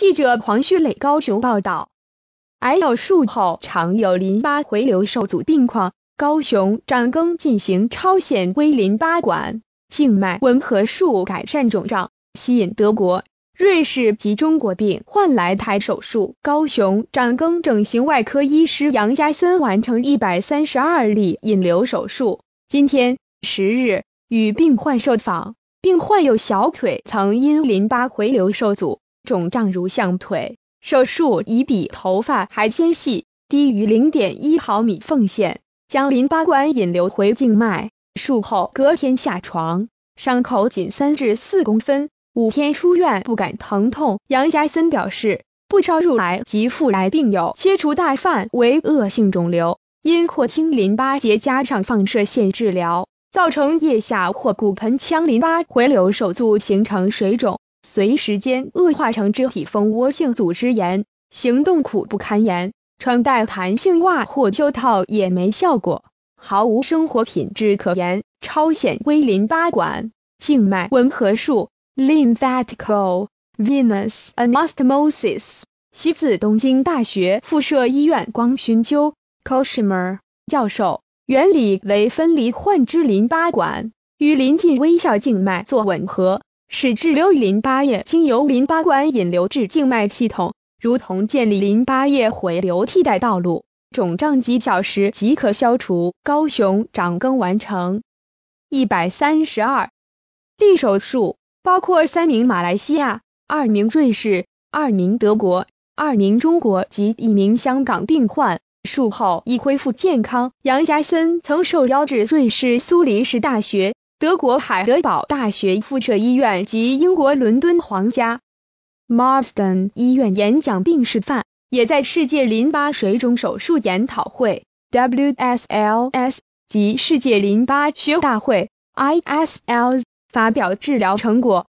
记者黄旭磊、高雄报道：癌瘤术后常有淋巴回流受阻病况，高雄长庚进行超显微淋巴管静脉吻合术改善肿胀，吸引德国、瑞士及中国病患来台手术。高雄长庚整形外科医师杨家森完成一百三十二例引流手术。今天十日与病患受访，病患有小腿曾因淋巴回流受阻。肿胀如象腿，手术以比头发还纤细、低于零点一毫米缝线，将淋巴管引流回静脉。术后隔天下床，伤口仅三至四公分，五天出院，不感疼痛。杨家森表示，不少入癌及腹癌病友切除大范围恶性肿瘤，因扩清淋巴结加上放射线治疗，造成腋下或骨盆腔淋巴回流手足形成水肿。随时间恶化成肢体蜂窝性组织炎，行动苦不堪言，穿戴弹性袜或袖套也没效果，毫无生活品质可言。超显微淋巴管静脉吻合术 （Lymphatico-Venous Anastomosis） 西自东京大学附设医院光勋灸 k o s h i m a 教授，原理为分离患肢淋巴管与临近微小静脉做吻合。使滞留淋巴液经由淋巴管引流至静脉系统，如同建立淋巴液回流替代道路。肿胀几小时即可消除。高雄掌根完成一百三十二例手术，包括三名马来西亚、二名瑞士、二名德国、二名中国及一名香港病患。术后已恢复健康。杨家森曾受邀至瑞士苏黎世大学。德国海德堡大学附设医院及英国伦敦皇家 m a r s d e n 医院演讲并示范，也在世界淋巴水肿手术研讨会 （WSLS） 及世界淋巴学大会 （ISL） 发表治疗成果。